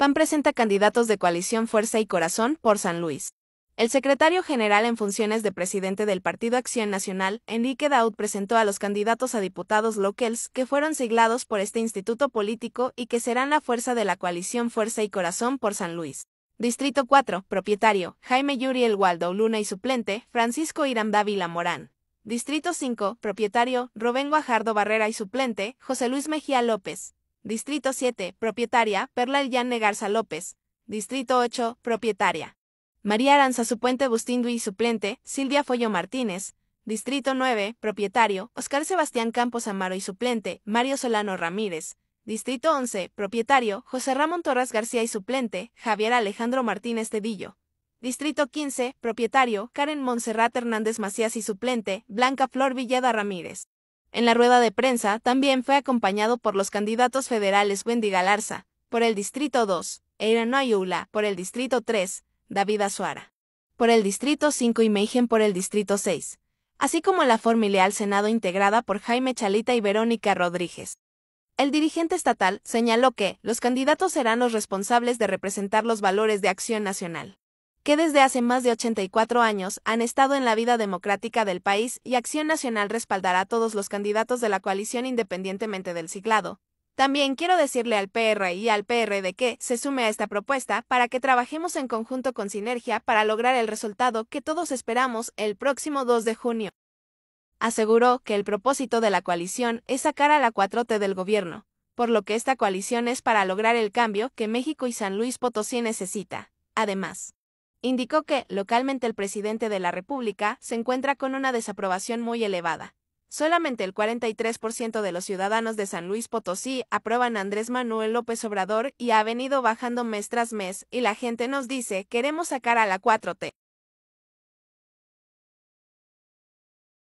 PAN presenta candidatos de coalición Fuerza y Corazón por San Luis. El secretario general en funciones de presidente del Partido Acción Nacional, Enrique Daud, presentó a los candidatos a diputados locales que fueron siglados por este instituto político y que serán la fuerza de la coalición Fuerza y Corazón por San Luis. Distrito 4, propietario, Jaime Yuriel Waldo Luna y suplente, Francisco Iram Dávila Morán. Distrito 5, propietario, Robén Guajardo Barrera y suplente, José Luis Mejía López. Distrito 7, propietaria, Perla Eliane Garza López. Distrito 8, propietaria. María Aranza Supuente Bustindui y suplente, Silvia Follo Martínez. Distrito 9, propietario, Oscar Sebastián Campos Amaro y suplente, Mario Solano Ramírez. Distrito 11, propietario, José Ramón Torres García y suplente, Javier Alejandro Martínez Tedillo. Distrito 15, propietario, Karen Monserrat Hernández Macías y suplente, Blanca Flor Villeda Ramírez. En la rueda de prensa también fue acompañado por los candidatos federales Wendy Galarza, por el Distrito 2, Eirano Ayula, por el Distrito 3, David Azuara, por el Distrito 5 y Meijen por el Distrito 6, así como la familia al Senado integrada por Jaime Chalita y Verónica Rodríguez. El dirigente estatal señaló que los candidatos serán los responsables de representar los valores de acción nacional que desde hace más de 84 años han estado en la vida democrática del país y Acción Nacional respaldará a todos los candidatos de la coalición independientemente del ciclado. También quiero decirle al PR y al PRD que se sume a esta propuesta para que trabajemos en conjunto con Sinergia para lograr el resultado que todos esperamos el próximo 2 de junio. Aseguró que el propósito de la coalición es sacar a la 4T del gobierno, por lo que esta coalición es para lograr el cambio que México y San Luis Potosí necesita. Además, Indicó que, localmente el presidente de la República se encuentra con una desaprobación muy elevada. Solamente el 43% de los ciudadanos de San Luis Potosí aprueban a Andrés Manuel López Obrador y ha venido bajando mes tras mes, y la gente nos dice, queremos sacar a la 4T.